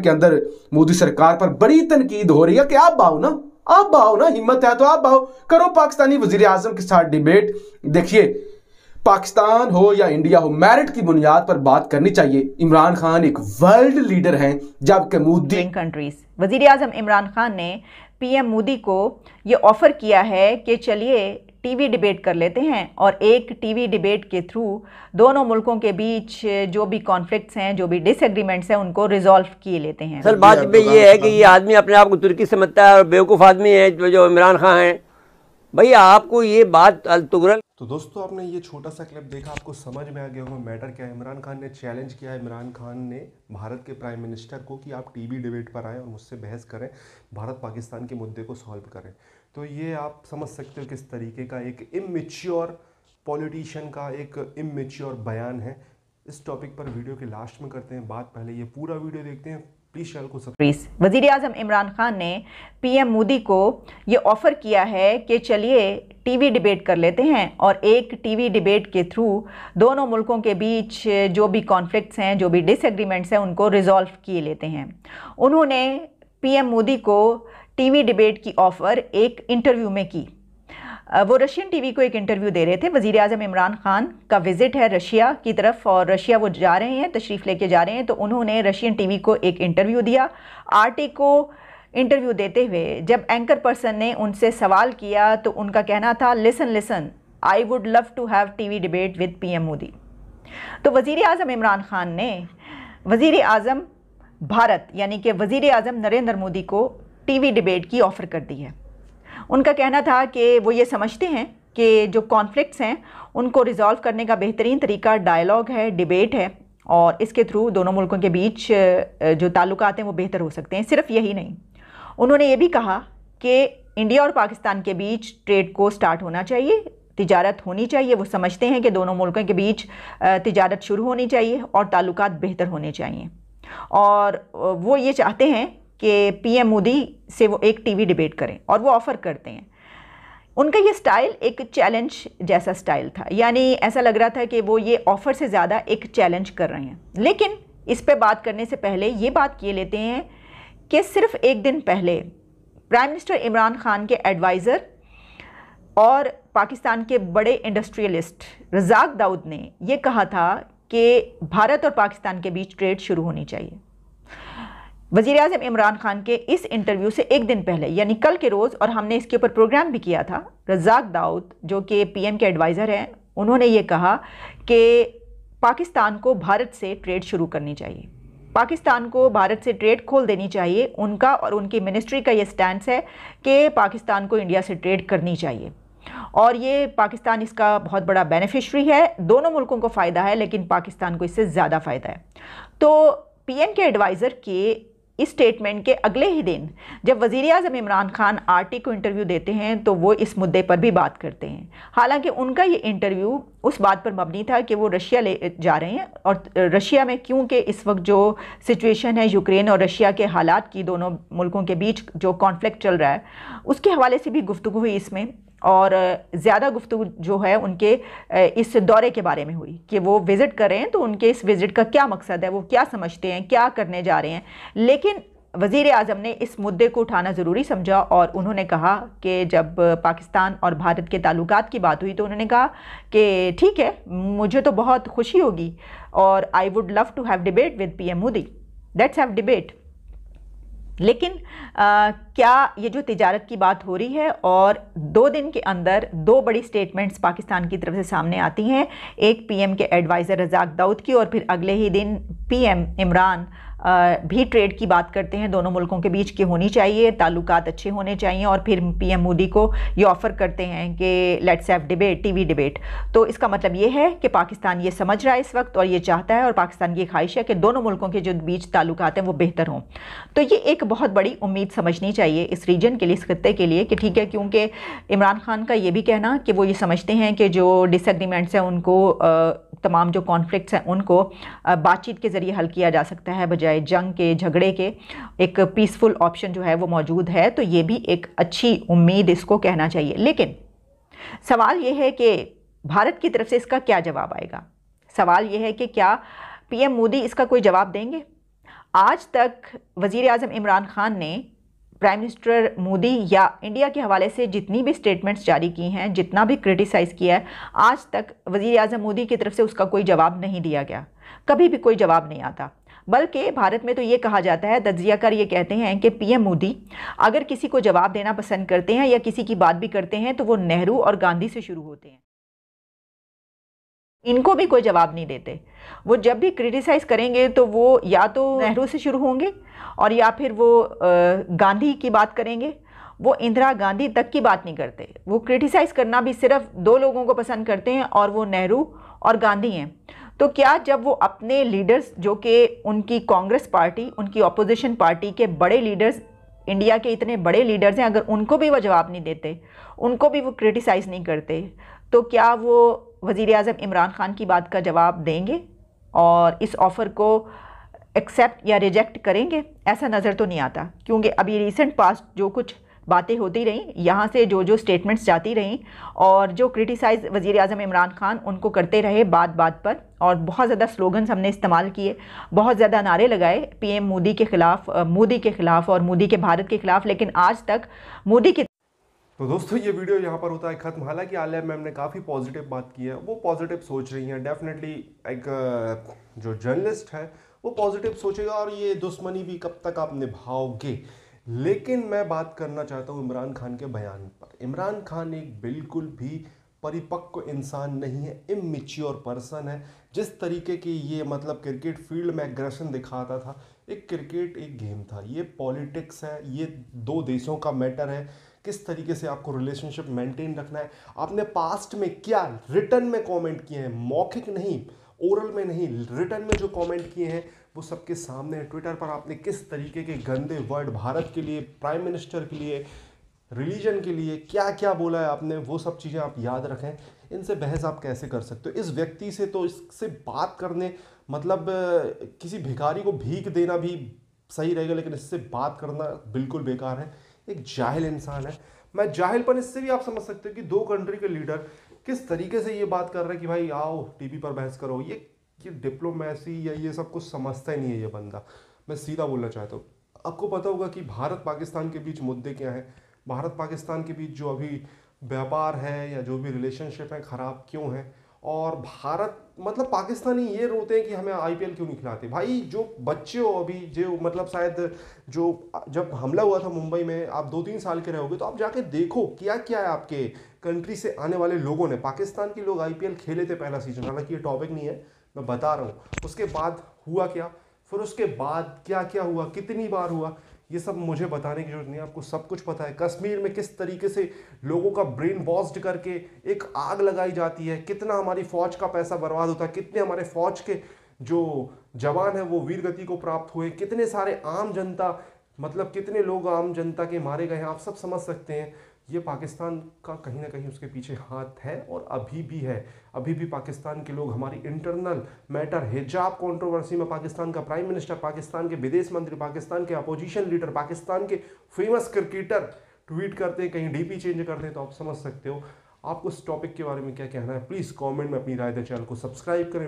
के अंदर मोदी सरकार पर बड़ी तनकीद हो रही है कि आप बाओ ना आप बाओ ना हिम्मत है तो आप बाओ करो पाकिस्तानी वजीर आजम के साथ डिबेट देखिए पाकिस्तान हो या इंडिया हो मेरिट की बुनियाद पर बात करनी चाहिए इमरान खान एक वर्ल्ड लीडर हैं जबकि मोदी कंट्रीज वजीर आजम इमरान खान ने पीएम मोदी को ये ऑफर किया है कि चलिए टीवी डिबेट कर लेते हैं और एक टीवी डिबेट के थ्रू दोनों मुल्कों के बीच जो भी कॉन्फ्लिक्ट्स हैं जो भी डिसएग्रीमेंट्स हैं उनको रिजॉल्व किए लेते हैं सर बात में ये है कि ये आदमी अपने आप को तुर्की समझता है और बेवकूफ़ आदमी है जो जो इमरान खान हैं भैया आपको ये बात अलतुगरल तो दोस्तों आपने ये छोटा सा क्लिप देखा आपको समझ में आ गया होगा मैटर क्या है इमरान खान ने चैलेंज किया इमरान खान ने भारत के प्राइम मिनिस्टर को कि आप टीवी डिबेट पर आएँ और मुझसे बहस करें भारत पाकिस्तान के मुद्दे को सॉल्व करें तो ये आप समझ सकते हो किस तरीके का एक इमेच्योर पॉलिटिशियन का एक इमेच्योर बयान है इस टॉपिक पर वीडियो के लास्ट में करते हैं बात पहले ये पूरा वीडियो देखते हैं प्लीज को वजीर अजम इमरान खान ने पीएम मोदी को ये ऑफ़र किया है कि चलिए टीवी डिबेट कर लेते हैं और एक टीवी डिबेट के थ्रू दोनों मुल्कों के बीच जो भी कॉन्फ्लिक्ट्स हैं जो भी डिसएग्रीमेंट्स हैं उनको रिजॉल्व किए लेते हैं उन्होंने पीएम मोदी को टीवी डिबेट की ऑफ़र एक इंटरव्यू में की वो रशियन टीवी को एक इंटरव्यू दे रहे थे वजीर अजम इमरान खान का विज़िट है रशिया की तरफ और रशिया वो जा रहे हैं तशरीफ़ लेके जा रहे हैं तो उन्होंने रशियन टीवी को एक इंटरव्यू दिया आरटी को इंटरव्यू देते हुए जब एंकर पर्सन ने उनसे सवाल किया तो उनका कहना था listen listen I would love to have T V debate with P M Modi तो वज़ी अजम इमरान ख़ान ने वज़ी अजम भारत यानी कि वज़ी अजम नरेंद्र मोदी को टी वी डिबेट की ऑफ़र कर दी है उनका कहना था कि वो ये समझते हैं कि जो कॉन्फ्लिक्ट्स हैं उनको रिज़ॉल्व करने का बेहतरीन तरीका डायलॉग है डिबेट है और इसके थ्रू दोनों मुल्कों के बीच जो ताल्लुक हैं वो बेहतर हो सकते हैं सिर्फ यही नहीं उन्होंने ये भी कहा कि इंडिया और पाकिस्तान के बीच ट्रेड को स्टार्ट होना चाहिए तिजारत होनी चाहिए वो समझते हैं कि दोनों मुल्कों के बीच तिजारत शुरू होनी चाहिए और ताल्लुक बेहतर होने चाहिए और वो ये चाहते हैं कि पीएम मोदी से वो एक टीवी डिबेट करें और वो ऑफ़र करते हैं उनका ये स्टाइल एक चैलेंज जैसा स्टाइल था यानी ऐसा लग रहा था कि वो ये ऑफ़र से ज़्यादा एक चैलेंज कर रहे हैं लेकिन इस पर बात करने से पहले ये बात किए लेते हैं कि सिर्फ एक दिन पहले प्राइम मिनिस्टर इमरान खान के एडवाइज़र और पाकिस्तान के बड़े इंडस्ट्रियलिस्ट रजाक दाऊद ने यह कहा था कि भारत और पाकिस्तान के बीच ट्रेड शुरू होनी चाहिए वजीर अजम इमरान खान के इस इंटरव्यू से एक दिन पहले यानी कल के रोज़ और हमने इसके ऊपर प्रोग्राम भी किया था रजाक दाऊद जो कि पीएम के एडवाइज़र हैं उन्होंने ये कहा कि पाकिस्तान को भारत से ट्रेड शुरू करनी चाहिए पाकिस्तान को भारत से ट्रेड खोल देनी चाहिए उनका और उनकी मिनिस्ट्री का ये स्टैंड है कि पाकिस्तान को इंडिया से ट्रेड करनी चाहिए और ये पाकिस्तान इसका बहुत बड़ा बेनिफिशरी है दोनों मुल्कों को फ़ायदा है लेकिन पाकिस्तान को इससे ज़्यादा फ़ायदा है तो पीएम के एडवाइज़र के इस स्टेटमेंट के अगले ही दिन जब वज़ी अजम इमरान खान आर को इंटरव्यू देते हैं तो वो इस मुद्दे पर भी बात करते हैं हालांकि उनका ये इंटरव्यू उस बात पर मबनी था कि वो रशिया ले जा रहे हैं और रशिया में क्योंकि इस वक्त जो सिचुएशन है यूक्रेन और रशिया के हालात की दोनों मुल्कों के बीच जो कॉन्फ्लिक्ट चल रहा है उसके हवाले से भी गुफ्तु हुई इसमें और ज़्यादा गुफ्तु जो है उनके इस दौरे के बारे में हुई कि वो विज़िट करें तो उनके इस विज़िट का क्या मकसद है वो क्या समझते हैं क्या करने जा रहे हैं लेकिन वज़ी अजम ने इस मुद्दे को उठाना ज़रूरी समझा और उन्होंने कहा कि जब पाकिस्तान और भारत के ताल्लुक की बात हुई तो उन्होंने कहा कि ठीक है मुझे तो बहुत खुशी होगी और I would love to have debate with P M Modi that's have debate लेकिन आ, क्या ये जो तजारत की बात हो रही है और दो दिन के अंदर दो बड़ी स्टेटमेंट्स पाकिस्तान की तरफ से सामने आती हैं एक पीएम के एडवाइज़र रजाक दाऊद की और फिर अगले ही दिन पीएम इमरान भी ट्रेड की बात करते हैं दोनों मुल्कों के बीच की होनी चाहिए ताल्लुक अच्छे होने चाहिए और फिर पीएम मोदी को ये ऑफ़र करते हैं कि let's have debate TV debate तो इसका मतलब ये है कि पाकिस्तान ये समझ रहा है इस वक्त और ये चाहता है और पाकिस्तान की ख्वाहिश है कि दोनों मुल्कों के जो बीच ताल्लुक हैं वो बेहतर हों तो ये एक बहुत बड़ी उम्मीद समझनी चाहिए इस रीजन के लिए इस खत्े के लिए कि ठीक है क्योंकि इमरान खान का ये भी कहना कि वो ये समझते हैं कि जो डिसग्रीमेंट्स हैं उनको तमाम जो कॉन्फ्लिक्ट्स हैं उनको बातचीत के ज़रिए हल किया जा सकता है बजाय जंग के झगड़े के एक पीसफुल ऑप्शन जो है वो मौजूद है तो ये भी एक अच्छी उम्मीद इसको कहना चाहिए लेकिन सवाल ये है कि भारत की तरफ से इसका क्या जवाब आएगा सवाल ये है कि क्या पीएम मोदी इसका कोई जवाब देंगे आज तक वज़ी अजम इमरान खान ने प्राइम मिनिस्टर मोदी या इंडिया के हवाले से जितनी भी स्टेटमेंट्स जारी की हैं जितना भी क्रिटिसाइज़ किया है आज तक वजीर अजम मोदी की तरफ से उसका कोई जवाब नहीं दिया गया कभी भी कोई जवाब नहीं आता बल्कि भारत में तो ये कहा जाता है तजियाकार ये कहते हैं कि पीएम मोदी अगर किसी को जवाब देना पसंद करते हैं या किसी की बात भी करते हैं तो वो नेहरू और गांधी से शुरू होते हैं इनको भी कोई जवाब नहीं देते वो जब भी क्रिटिसाइज़ करेंगे तो वो या तो नेहरू से शुरू होंगे और या फिर वो गांधी की बात करेंगे वो इंदिरा गांधी तक की बात नहीं करते वो क्रिटिसाइज़ करना भी सिर्फ दो लोगों को पसंद करते हैं और वो नेहरू और गांधी हैं तो क्या जब वो अपने लीडर्स जो कि उनकी कांग्रेस पार्टी उनकी अपोजिशन पार्टी के बड़े लीडर्स इंडिया के इतने बड़े लीडर्स हैं अगर उनको भी वो जवाब नहीं देते उनको भी वो क्रिटिसाइज़ नहीं करते तो क्या वो वज़ी अजम इमरान ख़ान की बात का जवाब देंगे और इस ऑफ़र को एक्सेप्ट या रिजेक्ट करेंगे ऐसा नज़र तो नहीं आता क्योंकि अभी रिसेंट पास जो कुछ बातें होती रहीं यहाँ से जो जो स्टेटमेंट्स जाती रहीं और जो क्रिटिसाइज़ वज़ी अजम इमरान ख़ान उनको करते रहे बात बात पर और बहुत ज़्यादा स्लोगन्स हमने इस्तेमाल किए बहुत ज़्यादा नारे लगाए पीएम मोदी के ख़िलाफ़ मोदी के ख़िलाफ़ और मोदी के भारत के ख़िलाफ़ लेकिन आज तक मोदी की तो दोस्तों ये वीडियो यहाँ पर होता है ख़त्म हालांकि आलिया मैम ने काफ़ी पॉजिटिव बात की है वो पॉजिटिव सोच रही हैं डेफिनेटली एक जो जर्नलिस्ट है वो पॉजिटिव सोचेगा और ये दुश्मनी भी कब तक आप निभाओगे लेकिन मैं बात करना चाहता हूँ इमरान खान के बयान पर इमरान खान एक बिल्कुल भी परिपक्व इंसान नहीं है इमेच्योर पर्सन है जिस तरीके की ये मतलब क्रिकेट फील्ड में एग्रेशन दिखाता था एक क्रिकेट एक गेम था ये पॉलिटिक्स है ये दो देशों का मैटर है किस तरीके से आपको रिलेशनशिप मेंटेन रखना है आपने पास्ट में क्या रिटर्न में कमेंट किए हैं मौखिक नहीं ओरल में नहीं रिटर्न में जो कमेंट किए हैं वो सबके सामने ट्विटर पर आपने किस तरीके के गंदे वर्ड भारत के लिए प्राइम मिनिस्टर के लिए रिलीजन के लिए क्या क्या बोला है आपने वो सब चीज़ें आप याद रखें इनसे बहस आप कैसे कर सकते हो इस व्यक्ति से तो इससे बात करने मतलब किसी भिखारी को भीख देना भी सही रहेगा लेकिन इससे बात करना बिल्कुल बेकार है एक जाहिल इंसान है मैं जाहिलपन इससे भी आप समझ सकते हो कि दो कंट्री के लीडर किस तरीके से ये बात कर रहे हैं कि भाई आओ टीवी पर बहस करो ये ये डिप्लोमेसी या ये सब कुछ समझता ही नहीं है ये बंदा मैं सीधा बोलना चाहता हूँ आपको पता होगा कि भारत पाकिस्तान के बीच मुद्दे क्या हैं भारत पाकिस्तान के बीच जो अभी व्यापार है या जो भी रिलेशनशिप है ख़राब क्यों है और भारत मतलब पाकिस्तानी ये रोते हैं कि हमें आईपीएल क्यों नहीं खिलाते भाई जो बच्चे हो अभी जो मतलब शायद जो जब हमला हुआ था मुंबई में आप दो तीन साल के रहोगे तो आप जाके देखो क्या क्या है आपके कंट्री से आने वाले लोगों ने पाकिस्तान के लोग आईपीएल खेले थे पहला सीजन हालांकि ये टॉपिक नहीं है मैं बता रहा हूँ उसके बाद हुआ क्या फिर उसके बाद क्या क्या हुआ कितनी बार हुआ ये सब मुझे बताने की जरूरत नहीं है आपको सब कुछ पता है कश्मीर में किस तरीके से लोगों का ब्रेन वॉस्ड करके एक आग लगाई जाती है कितना हमारी फ़ौज का पैसा बर्बाद होता है कितने हमारे फ़ौज के जो जवान है वो वीर गति को प्राप्त हुए कितने सारे आम जनता मतलब कितने लोग आम जनता के मारे गए हैं आप सब समझ सकते हैं ये पाकिस्तान का कहीं ना कहीं उसके पीछे हाथ है और अभी भी है अभी भी पाकिस्तान के लोग हमारी इंटरनल मैटर हिजाब कंट्रोवर्सी में पाकिस्तान का प्राइम मिनिस्टर पाकिस्तान के विदेश मंत्री पाकिस्तान के अपोजिशन लीडर पाकिस्तान के फेमस क्रिकेटर ट्वीट करते हैं कहीं डीपी चेंज करते हैं तो आप समझ सकते हो आपको इस टॉपिक के बारे में क्या कहना है प्लीज़ कॉमेंट में अपनी राय दें चैनल को सब्सक्राइब करें